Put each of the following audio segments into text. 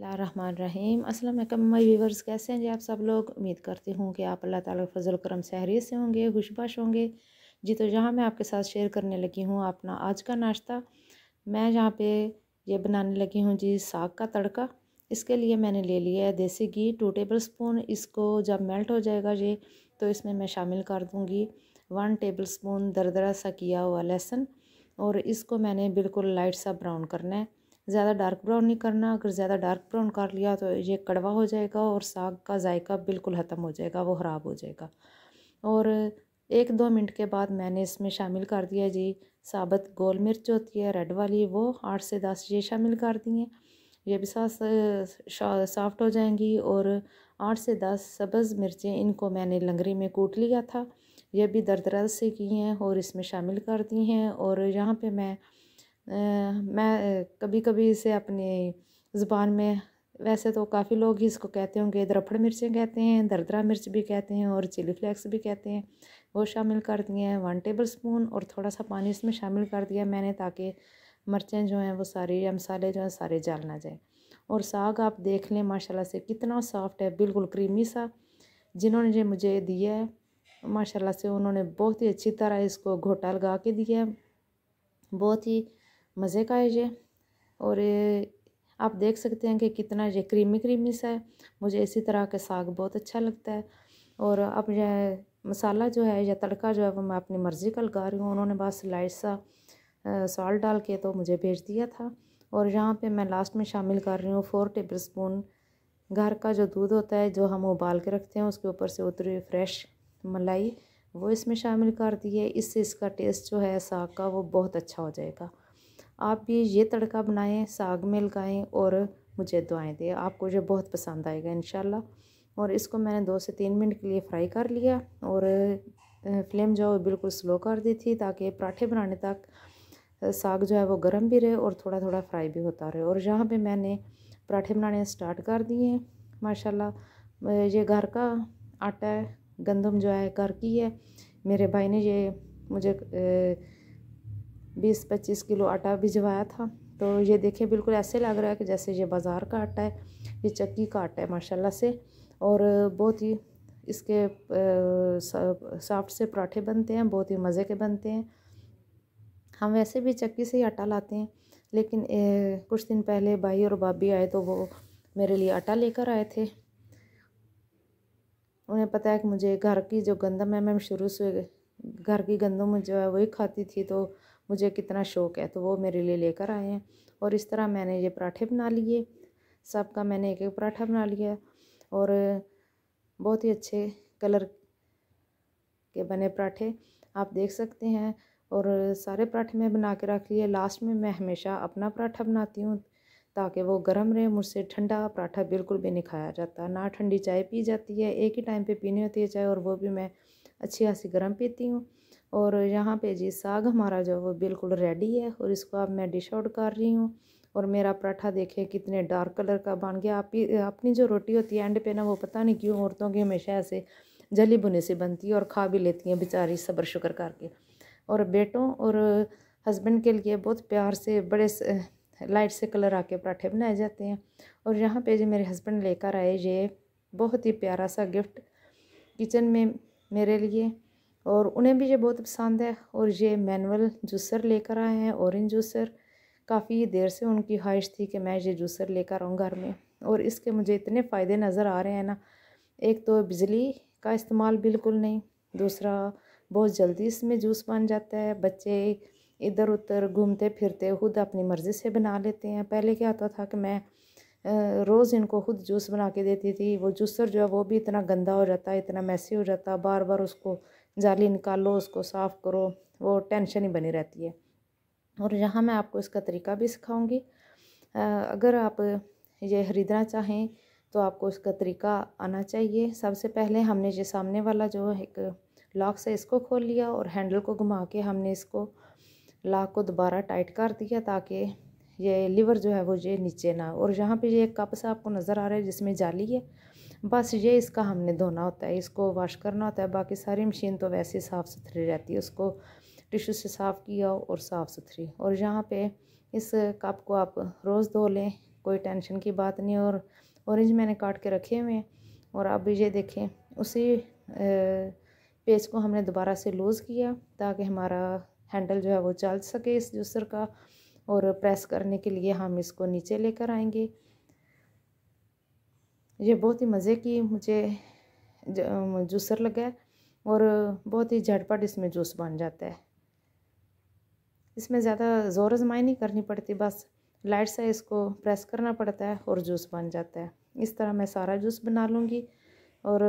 रहीम अस्सलाम वालेकुम my viewers कैसे हैं जी आप सब लोग उम्मीद करती हूँ कि आप अल्लाह ताला फजल करम से से होंगे खुशबाश होंगे जी तो जहाँ मैं आपके साथ शेयर करने लगी हूँ अपना आज का नाश्ता मैं यहाँ पे ये बनाने लगी हूँ जी साग का तड़का इसके लिए मैंने ले लिया है देसी घी टू टेबल स्पून इसको जब मेल्ट हो जाएगा ये तो इसमें मैं शामिल कर दूँगी वन टेबल स्पून दरदरा सा किया हुआ लहसुन और इसको मैंने बिल्कुल लाइट सा ब्राउन करना है ज़्यादा डार्क ब्राउन नहीं करना अगर ज़्यादा डार्क ब्राउन कर लिया तो ये कड़वा हो जाएगा और साग का जायका बिल्कुल ख़त्म हो जाएगा वो ख़राब हो जाएगा और एक दो मिनट के बाद मैंने इसमें शामिल कर दिया जी साबत गोल मिर्च होती है रेड वाली वो आठ से दस ये शामिल कर दिए ये भी सॉफ्ट हो जाएंगी और आठ से दस सब्ज़ मिर्चें इनको मैंने लंगरी में कूट लिया था ये भी दराज से की हैं और इसमें शामिल कर दी हैं और यहाँ पे मैं मैं कभी कभी इसे अपनी ज़ुबान में वैसे तो काफ़ी लोग ही इसको कहते होंगे दरफड़ मिर्चें कहते हैं दरदरा मिर्च भी कहते हैं और चिली फ्लेक्स भी कहते हैं वो शामिल कर दिए हैं वन टेबल स्पून और थोड़ा सा पानी इसमें शामिल कर दिया मैंने ताकि मिर्चें जो हैं वो सारी या मसाले जो हैं सारे जल ना जाएँ और साग आप देख लें माशाला से कितना सॉफ्ट है बिल्कुल क्रीमी सा जिन्होंने जो मुझे दिया है माशाला से उन्होंने बहुत ही अच्छी तरह इसको घोटा लगा के दिया है बहुत ही मज़े का है ये और ये आप देख सकते हैं कि कितना ये क्रीमी क्रीमी सा है मुझे इसी तरह का साग बहुत अच्छा लगता है और अब यह मसाला जो है या तड़का जो है वो मैं अपनी मर्ज़ी का लगा रही हूँ उन्होंने बस लाइट सा सॉल्ट डाल के तो मुझे भेज दिया था और यहाँ पे मैं लास्ट में शामिल कर रही हूँ फ़ोर टेबल स्पून घर का जो दूध होता है जो हम उबाल के रखते हैं उसके ऊपर से उतरी हुई फ्रेश मलाई वो इसमें शामिल कर दी है इससे इसका टेस्ट जो है साग का वो बहुत अच्छा हो जाएगा आप भी ये तड़का बनाएं साग में लगाएं और मुझे दुआएं दें आपको ये बहुत पसंद आएगा इन और इसको मैंने दो से तीन मिनट के लिए फ्राई कर लिया और फ्लेम जो है बिल्कुल स्लो कर दी थी ताकि पराठे बनाने तक साग जो है वो गर्म भी रहे और थोड़ा थोड़ा फ्राई भी होता रहे और यहाँ पर मैंने पराठे बनाने स्टार्ट कर दिए माशाला ये घर का आटा है गंदम जो है घर की है मेरे भाई ने ये मुझे ए, बीस पच्चीस किलो आटा भिजवाया था तो ये देखें बिल्कुल ऐसे लग रहा है कि जैसे ये बाज़ार का आटा है ये चक्की का आटा है माशाल्लाह से और बहुत ही इसके सॉफ्ट से पराठे बनते हैं बहुत ही मज़े के बनते हैं हम वैसे भी चक्की से ही आटा लाते हैं लेकिन ए, कुछ दिन पहले भाई और भाभी आए तो वो मेरे लिए आटा लेकर आए थे उन्हें पता है कि मुझे घर की जो गंदम है मैं शुरू से घर की गंदम जो है वही खाती थी तो मुझे कितना शौक़ है तो वो मेरे लिए लेकर आए हैं और इस तरह मैंने ये पराठे बना लिए सब का मैंने एक एक पराठा बना लिया और बहुत ही अच्छे कलर के बने पराठे आप देख सकते हैं और सारे पराठे मैं बना के रख लिए लास्ट में मैं हमेशा अपना पराठा बनाती हूँ ताकि वो गर्म रहे मुझसे ठंडा पराठा बिल्कुल भी नहीं खाया जाता ना ठंडी चाय पी जाती है एक ही टाइम पे पीनी होती है चाय और वो भी मैं अच्छी खासी गर्म पीती हूँ और यहाँ पे जी साग हमारा जो वो बिल्कुल रेडी है और इसको अब मैं डिश आउट कर रही हूँ और मेरा पराठा देखें कितने डार्क कलर का बन गया आप अपनी जो रोटी होती है एंड पे ना वो पता नहीं क्यों औरतों की हमेशा ऐसे जली बुने से बनती है और खा भी लेती हैं बेचारी सब्र शुक्र करके और बेटों और हस्बैंड के लिए बहुत प्यार से बड़े से, लाइट से कलर आके पराठे बनाए जाते हैं और यहाँ पे जो मेरे हस्बैंड लेकर आए ये बहुत ही प्यारा सा गिफ्ट किचन में मेरे लिए और उन्हें भी ये बहुत पसंद है और ये मैनुअल जूसर लेकर आए हैं औरेंज जूसर काफ़ी देर से उनकी ख्वाहिश थी कि मैं ये जूसर लेकर आऊँ घर में और इसके मुझे इतने फ़ायदे नज़र आ रहे हैं ना एक तो बिजली का इस्तेमाल बिल्कुल नहीं दूसरा बहुत जल्दी इसमें जूस बन जाता है बच्चे इधर उधर घूमते फिरते खुद अपनी मर्ज़ी से बना लेते हैं पहले क्या होता था कि मैं रोज़ इनको खुद जूस बना के देती थी वो जूसर जो है वो भी इतना गंदा हो जाता है इतना मैसी हो जाता है बार बार उसको जाली निकालो उसको साफ़ करो वो टेंशन ही बनी रहती है और यहाँ मैं आपको इसका तरीका भी सिखाऊंगी अगर आप ये खरीदना चाहें तो आपको इसका तरीका आना चाहिए सबसे पहले हमने ये सामने वाला जो एक लॉक से इसको खोल लिया और हैंडल को घुमा के हमने इसको लॉक को दोबारा टाइट कर दिया ताकि ये लीवर जो है वो ये नीचे ना और यहाँ पे ये एक कप सा आपको नज़र आ रहा है जिसमें जाली है बस ये इसका हमने धोना होता है इसको वॉश करना होता है बाकी सारी मशीन तो वैसे साफ़ सुथरी रहती है उसको टिशू से साफ़ किया और साफ़ सुथरी और यहाँ पे इस कप को आप रोज़ धो लें कोई टेंशन की बात नहीं और ऑरेंज मैंने काट के रखे हुए हैं और आप ये देखें उसी पेज को हमने दोबारा से लूज़ किया ताकि हमारा हैंडल जो है वो चल सके इस जूसर का और प्रेस करने के लिए हम इसको नीचे लेकर आएंगे ये बहुत ही मज़े की मुझे जूसर लगा है और बहुत ही झटपट इसमें जूस बन जाता है इसमें ज़्यादा ज़ोर आजमाई नहीं करनी पड़ती बस लाइट से इसको प्रेस करना पड़ता है और जूस बन जाता है इस तरह मैं सारा जूस बना लूँगी और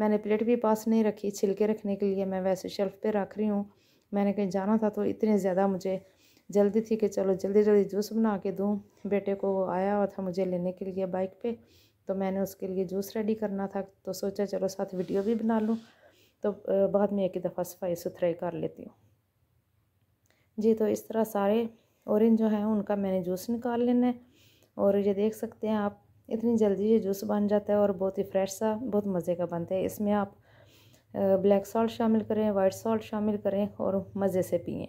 मैंने प्लेट भी पास नहीं रखी छिलके रखने के लिए मैं वैसे शेल्फ़ पे रख रही हूँ मैंने कहीं जाना था तो इतने ज़्यादा मुझे जल्दी थी कि चलो जल्दी जल्दी जूस बना के दूँ बेटे को आया हुआ था मुझे लेने के लिए बाइक पे तो मैंने उसके लिए जूस रेडी करना था तो सोचा चलो साथ वीडियो भी बना लूँ तो बाद में एक ही दफ़ा सफाई सुथराई कर लेती हूँ जी तो इस तरह सारे औरेंज जो हैं उनका मैंने जूस निकाल लेना है और ये देख सकते हैं आप इतनी जल्दी ये जूस बन जाता है और बहुत ही फ्रेश सा बहुत मज़े का बनता है इसमें आप ब्लैक सॉल्ट शामिल करें वाइट सॉल्ट शामिल करें और मज़े से पिएँ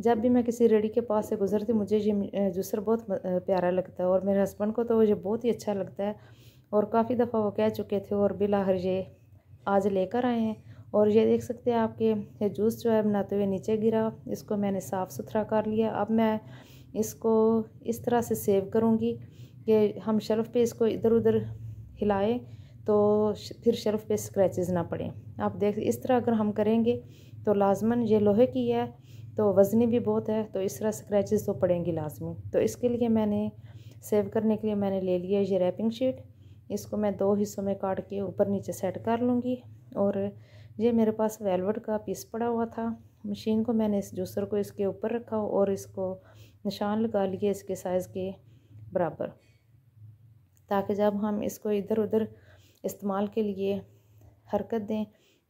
जब भी मैं किसी रेडी के पास से गुजरती मुझे ये जूसर बहुत प्यारा लगता है और मेरे हस्बैंड को तो ये बहुत ही अच्छा लगता है और काफ़ी दफ़ा वो कह चुके थे और बिलाहर ये आज लेकर आए हैं और ये देख सकते हैं आपके ये जूस जो है बनाते तो हुए नीचे गिरा इसको मैंने साफ़ सुथरा कर लिया अब मैं इसको इस तरह से सेव करूँगी कि हम शेल्फ़ पे इसको इधर उधर हिलाएं तो फिर शेल्फ़ पे स्क्रैचेस ना पड़ें आप देख इस तरह अगर हम करेंगे तो लाजमन ये लोहे की है तो वज़नी भी बहुत है तो इस तरह स्क्रैचेस तो पड़ेंगी लाजमी तो इसके लिए मैंने सेव करने के लिए मैंने ले लिया ये रैपिंग शीट इसको मैं दो हिस्सों में काट के ऊपर नीचे सेट कर लूँगी और ये मेरे पास वेलवेट का पीस पड़ा हुआ था मशीन को मैंने इस जूसर को इसके ऊपर रखा और इसको निशान लगा लिए इसके साइज़ के बराबर ताकि जब हम इसको इधर उधर इस्तेमाल के लिए हरकत दें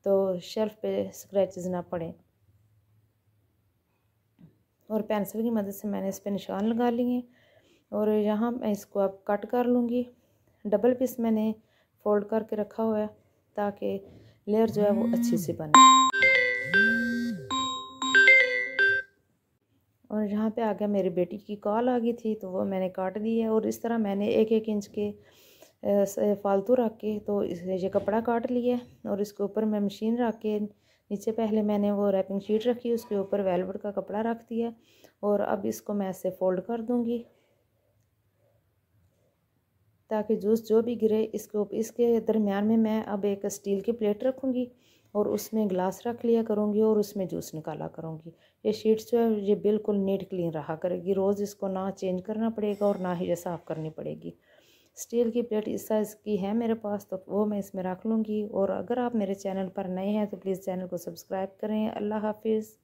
तो शेल्फ़ पे स्क्रैचेस ना पड़ें और पेंसिल की मदद से मैंने इस पर निशान लगा लिए और यहाँ मैं इसको अब कट कर लूँगी डबल पीस मैंने फोल्ड करके रखा हुआ है ताकि लेयर जो है वो अच्छे से बने और यहाँ पे आ गया मेरी बेटी की कॉल आ गई थी तो वो मैंने काट दी है और इस तरह मैंने एक एक इंच के फालतू रख के तो ये कपड़ा काट लिया और इसके ऊपर मैं मशीन रख के नीचे पहले मैंने वो रैपिंग शीट रखी उसके ऊपर वेलवेट का कपड़ा रख दिया और अब इसको मैं ऐसे फोल्ड कर दूँगी ताकि जूस जो भी गिरे इसके ऊपर इसके दरमियान में मैं अब एक स्टील की प्लेट रखूँगी और उसमें ग्लास रख लिया करूँगी और उसमें जूस निकाला करूँगी ये शीट्स जो है ये बिल्कुल नीट क्लीन रहा करेगी रोज़ इसको ना चेंज करना पड़ेगा और ना ही ये साफ़ करनी पड़ेगी स्टील की प्लेट इस साइज़ की है मेरे पास तो वो मैं इसमें रख लूँगी और अगर आप मेरे चैनल पर नए हैं तो प्लीज़ चैनल को सब्सक्राइब करें अल्लाह हाफिज़